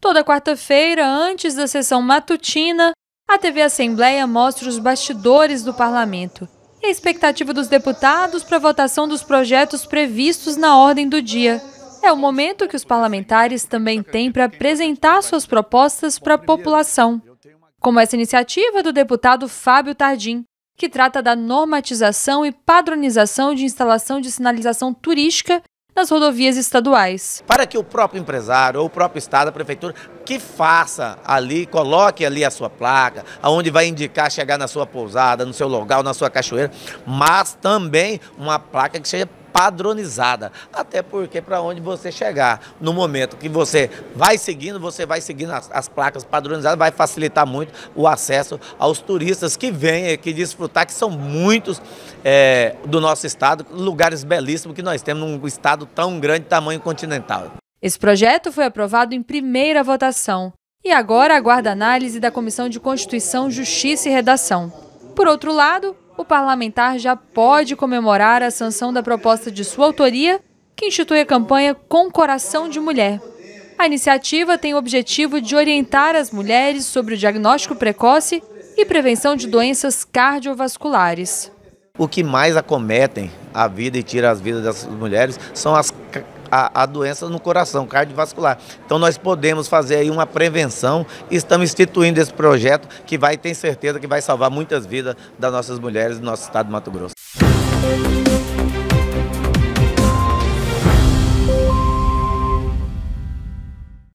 Toda quarta-feira, antes da sessão matutina, a TV Assembleia mostra os bastidores do parlamento e a expectativa dos deputados para a votação dos projetos previstos na ordem do dia. É o momento que os parlamentares também têm para apresentar suas propostas para a população, como essa iniciativa do deputado Fábio Tardim, que trata da normatização e padronização de instalação de sinalização turística nas rodovias estaduais. Para que o próprio empresário ou o próprio estado, a prefeitura, que faça ali, coloque ali a sua placa, aonde vai indicar chegar na sua pousada, no seu local, na sua cachoeira, mas também uma placa que seja padronizada. Até porque para onde você chegar, no momento que você vai seguindo, você vai seguindo as, as, placas padronizadas, vai facilitar muito o acesso aos turistas que vêm aqui desfrutar, que são muitos é, do nosso estado, lugares belíssimos que nós temos num estado tão grande, tamanho continental. Esse projeto foi aprovado em primeira votação e agora aguarda análise da Comissão de Constituição, Justiça e Redação. Por outro lado, o parlamentar já pode comemorar a sanção da proposta de sua autoria, que institui a campanha Com Coração de Mulher. A iniciativa tem o objetivo de orientar as mulheres sobre o diagnóstico precoce e prevenção de doenças cardiovasculares. O que mais acometem a vida e tira as vidas das mulheres são as a, a doença no coração cardiovascular. Então nós podemos fazer aí uma prevenção e estamos instituindo esse projeto que vai, tem certeza, que vai salvar muitas vidas das nossas mulheres do nosso estado do Mato Grosso.